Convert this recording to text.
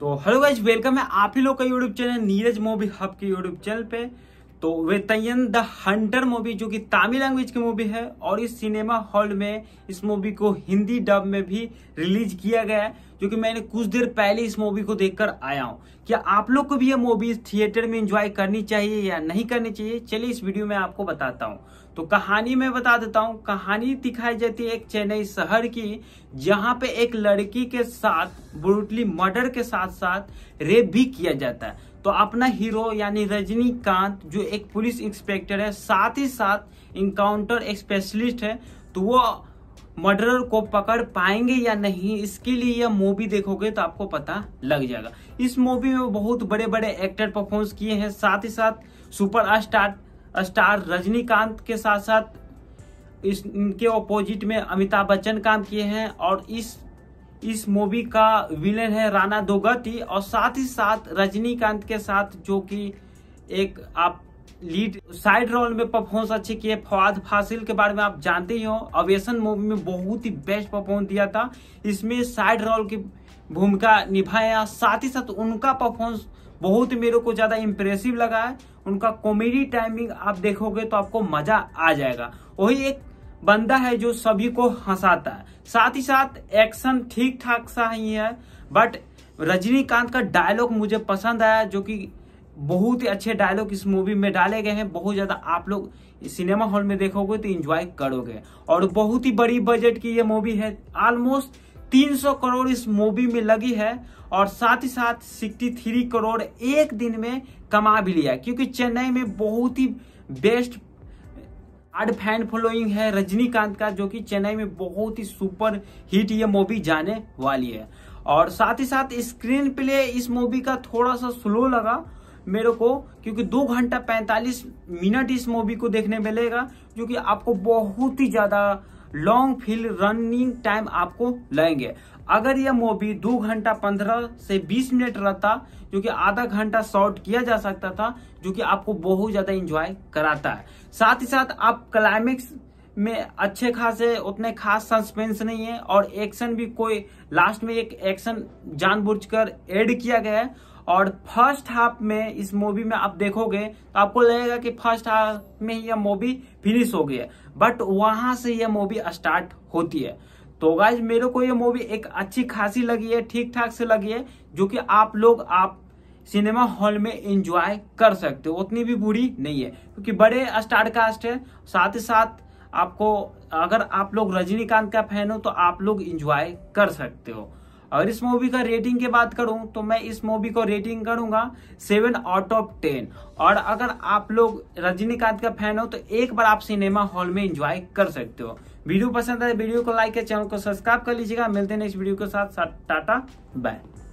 तो hello guys welcome है आप ही लोग का YouTube channel Neeraj movie hub के यूट्यूब चैनल पे तो वे तयन द हंटर मूवी जो कि तमिल लैंग्वेज की मूवी है और इस सिनेमा हॉल में इस मूवी को हिंदी डब में भी रिलीज किया गया है क्योंकि मैंने कुछ देर पहले इस मूवी को देखकर आया हूँ क्या आप लोग को भी ये मूवी थिएटर में एंजॉय करनी चाहिए या नहीं करनी चाहिए चलिए इस वीडियो में आपको बताता हूँ तो कहानी मैं बता देता हूँ कहानी दिखाई जाती है एक चेन्नई शहर की जहाँ पे एक लड़की के साथ ब्रूटली मर्डर के साथ साथ रेप भी किया जाता है तो अपना हीरो यानी रजनीकांत जो एक पुलिस इंस्पेक्टर है साथ ही साथ इंकाउंटर एक स्पेशलिस्ट है तो वो मर्डरर को पकड़ पाएंगे या नहीं इसके लिए यह मूवी देखोगे तो आपको पता लग जाएगा इस मूवी में बहुत बड़े बड़े एक्टर परफॉर्मेंस किए हैं साथ ही साथ सुपर स्टार स्टार रजनीकांत के साथ साथ इस इनके ऑपोजिट में अमिताभ बच्चन काम किए हैं और इस इस मूवी का विलेन है राणा दोगती और साथ ही साथ रजनीकांत के साथ जो कि एक आप लीड साइड रोल में परफॉर्मेंस अच्छे किए फवाद फासिल के बारे में आप जानते ही हो अवेशन मूवी में बहुत ही बेस्ट परफॉर्मेंस दिया था इसमें साइड रोल की भूमिका निभाया साथ ही साथ उनका परफॉर्मेंस बहुत मेरे को ज़्यादा इम्प्रेसिव लगा है उनका कॉमेडी टाइमिंग आप देखोगे तो आपको मज़ा आ जाएगा वही एक बंदा है जो सभी को हंसाता है साथ ही साथ एक्शन ठीक ठाक सा ही है बट रजनीकांत का डायलॉग मुझे पसंद आया जो कि बहुत ही अच्छे डायलॉग इस मूवी में डाले गए हैं बहुत ज़्यादा आप लोग सिनेमा हॉल में देखोगे तो एंजॉय करोगे और बहुत ही बड़ी बजट की ये मूवी है ऑलमोस्ट 300 करोड़ इस मूवी में लगी है और साथ ही साथ सिक्सटी थ्री करोड़ एक दिन में कमा भी लिया क्योंकि चेन्नई में बहुत ही बेस्ट आर्ट फैन फॉलोइंग है रजनीकांत का जो कि चेन्नई में बहुत ही सुपर हिट ये मूवी जाने वाली है और साथ ही साथ स्क्रीन प्ले इस मूवी का थोड़ा सा स्लो लगा मेरे को क्योंकि दो घंटा पैंतालीस मिनट इस मूवी को देखने मिलेगा जो कि आपको बहुत ही ज्यादा लॉन्ग फील रनिंग टाइम आपको लगेंगे अगर यह मूवी दो घंटा पंद्रह से बीस मिनट रहता जो कि आधा घंटा शॉर्ट किया जा सकता था जो कि आपको बहुत ज्यादा इंजॉय कराता है साथ ही साथ आप क्लाइमेक्स में अच्छे खासे उतने खास सस्पेंस नहीं है और एक्शन भी कोई लास्ट में एक एक्शन जानबूझकर ऐड किया गया है और फर्स्ट हाफ में इस मूवी में आप देखोगे तो आपको लगेगा कि फर्स्ट हाफ में यह मूवी फिनिश हो गई है बट वहां से यह मूवी स्टार्ट होती है तो गाइज मेरे को यह मूवी एक अच्छी खासी लगी है ठीक ठाक से लगी है जो कि आप लोग आप सिनेमा हॉल में एंजॉय कर सकते हो उतनी भी बुरी नहीं है क्योंकि बड़े स्टार कास्ट है साथ ही साथ आपको अगर आप लोग रजनीकांत का फैन हो तो आप लोग इंजॉय कर सकते हो अगर इस मूवी का रेटिंग की बात करूं तो मैं इस मूवी को रेटिंग करूंगा सेवन आउट ऑफ टेन और अगर आप लोग रजनीकांत का फैन हो तो एक बार आप सिनेमा हॉल में एंजॉय कर सकते हो वीडियो पसंद आए वीडियो को लाइक चैनल को सब्सक्राइब कर लीजिएगा मिलते हैं नेक्स्ट वीडियो के साथ टाटा बाय